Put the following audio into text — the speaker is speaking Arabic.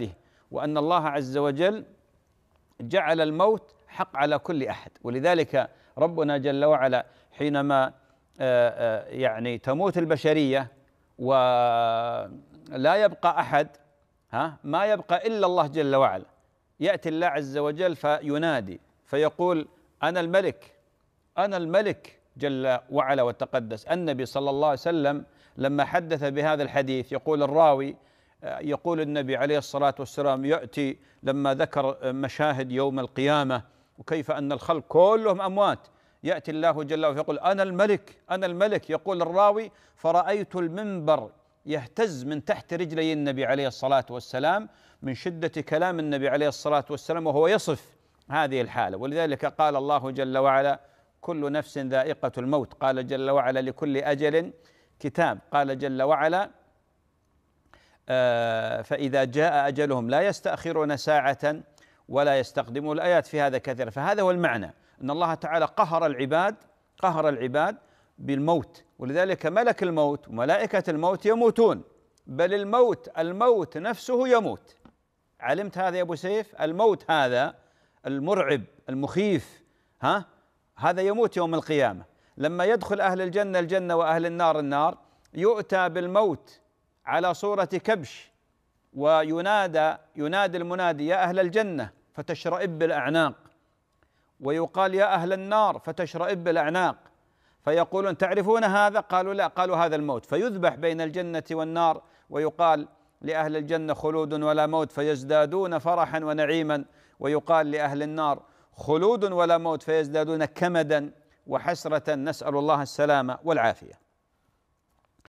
عباده وأن الله عز وجل جعل الموت حق على كل أحد ولذلك ربنا جل وعلا حينما آه، آه، يعني تموت البشرية ولا يبقى أحد ها ما يبقى إلا الله جل وعلا يأتي الله عز وجل فينادي فيقول أنا الملك أنا الملك جل وعلا وتقدس النبي صلى الله عليه وسلم لما حدث بهذا الحديث يقول الراوي يقول النبي عليه الصلاة والسلام يأتي لما ذكر مشاهد يوم القيامة وكيف أن الخلق كلهم أموات يأتي الله جل وعلا يقول أنا الملك أنا الملك يقول الراوي فرأيت المنبر يهتز من تحت رجلي النبي عليه الصلاة والسلام من شدة كلام النبي عليه الصلاة والسلام وهو يصف هذه الحالة ولذلك قال الله جل وعلا كل نفس ذائقة الموت قال جل وعلا لكل أجل كتاب قال جل وعلا آه، فإذا جاء أجلهم لا يستأخرون ساعة ولا يستقدمون الآيات في هذا كثيرة فهذا هو المعنى أن الله تعالى قهر العباد قهر العباد بالموت ولذلك ملك الموت وملائكة الموت يموتون بل الموت الموت نفسه يموت علمت هذا يا أبو سيف الموت هذا المرعب المخيف ها هذا يموت يوم القيامة لما يدخل أهل الجنة الجنة وأهل النار النار يؤتى بالموت على صورة كبش وينادى ينادي المنادي يا أهل الجنة فتشرئب بالأعناق ويقال يا أهل النار فتشرئب بالأعناق فيقولون تعرفون هذا قالوا لا قالوا هذا الموت فيذبح بين الجنة والنار ويقال لأهل الجنة خلود ولا موت فيزدادون فرحا ونعيما ويقال لأهل النار خلود ولا موت فيزدادون كمدا وحسرة نسأل الله السلامة والعافية